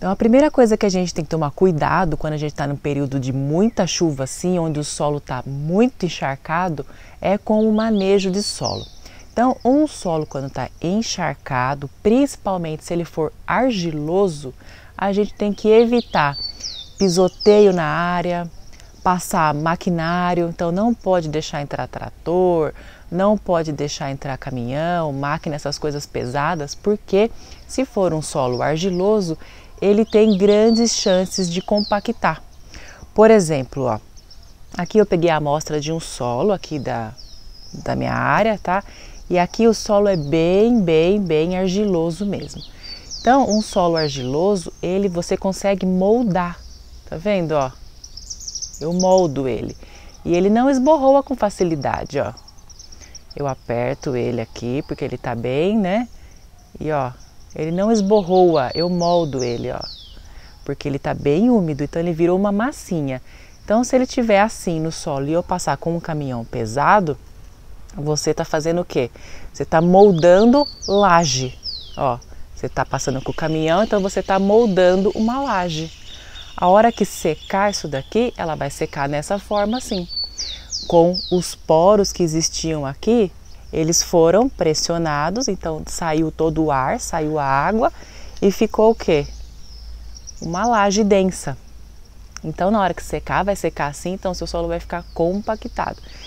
Então, a primeira coisa que a gente tem que tomar cuidado quando a gente está num período de muita chuva, assim, onde o solo está muito encharcado, é com o manejo de solo. Então, um solo quando está encharcado, principalmente se ele for argiloso, a gente tem que evitar pisoteio na área, passar maquinário, então não pode deixar entrar trator, não pode deixar entrar caminhão, máquina, essas coisas pesadas, porque se for um solo argiloso, ele tem grandes chances de compactar. Por exemplo, ó, aqui eu peguei a amostra de um solo aqui da, da minha área, tá? E aqui o solo é bem, bem, bem argiloso mesmo. Então, um solo argiloso, ele você consegue moldar. Tá vendo, ó? Eu moldo ele. E ele não esborroa com facilidade, ó. Eu aperto ele aqui porque ele tá bem, né? E ó, ele não esborroa, eu moldo ele, ó. Porque ele está bem úmido, então ele virou uma massinha. Então, se ele tiver assim no solo e eu passar com um caminhão pesado, você está fazendo o quê? Você está moldando laje. Ó, você está passando com o caminhão, então você está moldando uma laje. A hora que secar isso daqui, ela vai secar nessa forma assim, com os poros que existiam aqui eles foram pressionados, então saiu todo o ar, saiu a água e ficou o quê? Uma laje densa. Então, na hora que secar, vai secar assim, então seu solo vai ficar compactado.